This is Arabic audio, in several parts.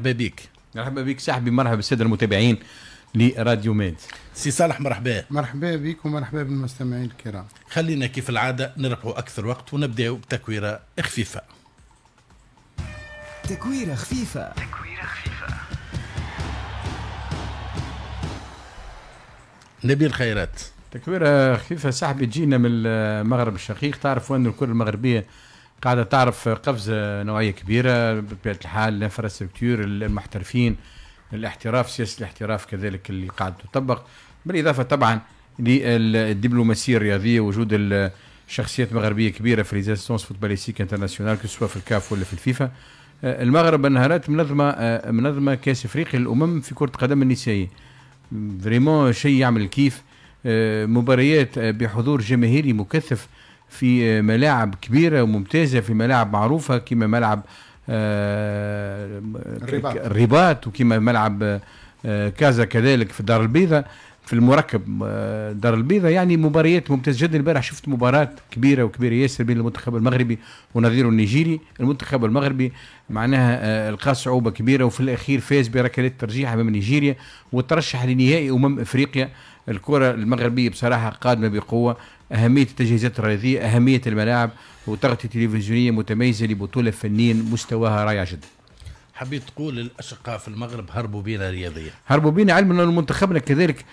مرحبا بك مرحبا بك صاحبي مرحبا بالساده المتابعين لراديو ميد سي صالح مرحبا مرحبا بك ومرحبا بالمستمعين الكرام خلينا كيف العاده نربحوا اكثر وقت ونبداو بتكويره خفيفه تكويره خفيفه تكويره خفيفه نبيل خيرات تكويره خفيفه صاحبي تجينا من المغرب الشقيق تعرفوا ان الكره المغربيه قاعده تعرف قفزه نوعيه كبيره بطبيعه الحال الانفراستركتور المحترفين الاحتراف سياسه الاحتراف كذلك اللي قاعد تطبق بالاضافه طبعا للدبلوماسيه الرياضيه وجود الشخصيات مغربيه كبيره في ريزيستونس فوتباليستيك انترناسيونال سواء في الكاف ولا في الفيفا آه، المغرب انهارت منظمه آه، منظمه كاس افريقيا للامم في كره القدم النسائيه فريمون شيء يعمل الكيف آه، مباريات بحضور جماهيري مكثف في آه، ملاعب كبيرة وممتازة في ملاعب معروفة كما ملعب آه، الرباط, الرباط وكما ملعب آه، كازا كذلك في الدار البيضاء في المركب دار البيضاء يعني مباريات ممتازه جدا البارح شفت مباراه كبيره وكبيره ياسر بين المنتخب المغربي ونظيره النيجيري المنتخب المغربي معناها لقى صعوبه كبيره وفي الاخير فاز بركلات ترجيح امام نيجيريا وترشح لنهائي امم افريقيا الكره المغربيه بصراحه قادمه بقوه اهميه التجهيزات الرياضيه اهميه الملاعب وتغطيه تلفزيونيه متميزه لبطوله فنيه مستواها رائع جدا حبيت تقول الاشقاء في المغرب هربوا بينا رياضيا هربوا بينا علما ان منتخبنا كذلك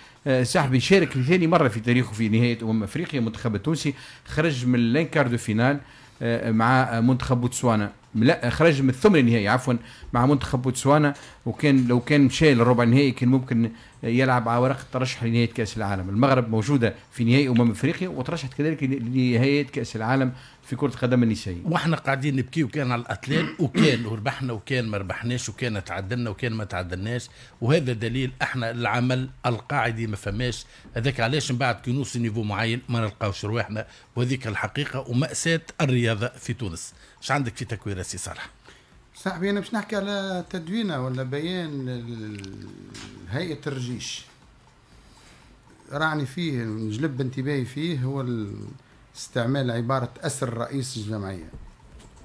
صاحبي آه، شارك لثاني مره في تاريخه في نهايه امم افريقيا المنتخب التونسي خرج من لين كاردو فينال آه، مع منتخب بوتسوانا لا خرج من الثمن النهائي عفوا مع منتخب بوتسوانا وكان لو كان مشى للربع النهائي كان ممكن يلعب على ورقه الترشح لنهايه كاس العالم، المغرب موجوده في نهائي امم افريقيا وترشحت كذلك لنهايه كاس العالم في كره القدم النسائيه واحنا قاعدين نبكي وكان على الاطلال وكان وربحنا وكان ما ربحناش وكان تعدلنا وكان ما تعدلناش وهذا دليل احنا العمل القاعدي ما فماش هذاك علاش من بعد كي نوصل نيفو معين ما نلقاوش رواحنا وهذيك الحقيقه وماساه الرياضه في تونس اش عندك في تكوير سي صالح صاحبي انا باش نحكي على تدوينه ولا بيان هيئه الرجيش راني فيه نجلب انتباهي فيه هو ال... استعمال عبارة أسر رئيس الجمعية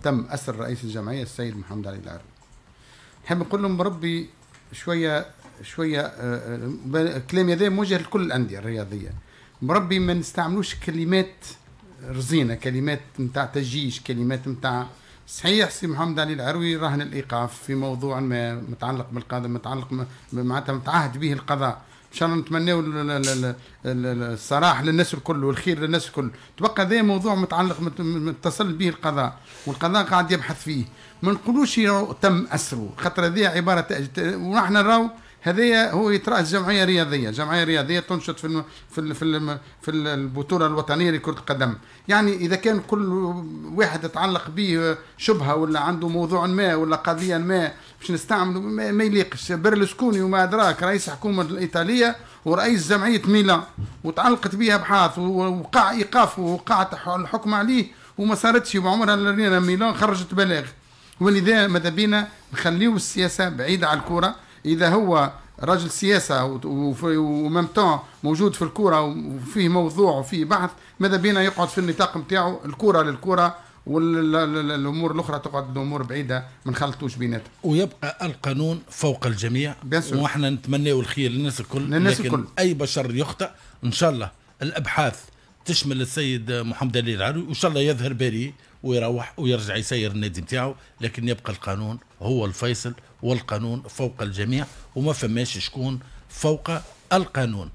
تم أسر رئيس الجمعية السيد محمد علي العربي نحب نقول لهم ربي شوية شوية آه، آه، كلام هذا موجه لكل الأندية الرياضية مربي ما نستعملوش كلمات رزينة كلمات نتاع تجيش كلمات نتاع صحيح سي محمد علي العروي راهن الايقاف في موضوع ما متعلق بالقضاء متعلق معناتها متعهد به القضاء ان شاء الله نتمناو الصلاح للناس الكل والخير للناس الكل تبقى هذا موضوع متعلق متصل به القضاء والقضاء قاعد يبحث فيه ما نقولوش تم اسره خاطر هذه عباره ونحن راو هذه هو يترأس جمعية رياضية جمعية رياضية تنشط في في في, في البطولة الوطنية لكرة القدم يعني إذا كان كل واحد تعلق به شبهة ولا عنده موضوع ما ولا قضية ما باش نستعمله ما, ما يليقش برلسكوني وما أدراك رئيس حكومة الإيطالية ورئيس جمعية ميلان وتعلقت بها أبحاث ووقع إيقاف ووقعت الحكم عليه وما صارتش وعمرها ميلان خرجت بلاغ ولذا ماذا بينا نخليو السياسة بعيدة على الكرة اذا هو رجل سياسة ومام تون موجود في الكورة وفيه موضوع وفيه بحث ماذا بينا يقعد في النطاق نتاعو الكورة للكورة والامور الاخرى تقعد الامور بعيده ما نخلطوش بيناتها ويبقى القانون فوق الجميع واحنا نتمناو الخير للناس الكل للناس لكن الكل. اي بشر يخطئ ان شاء الله الابحاث تشمل السيد محمد علي العروي وان شاء الله يظهر بريء ويروح ويرجع يسير النادي نتاعو لكن يبقى القانون هو الفيصل والقانون فوق الجميع وما فماش شكون فوق القانون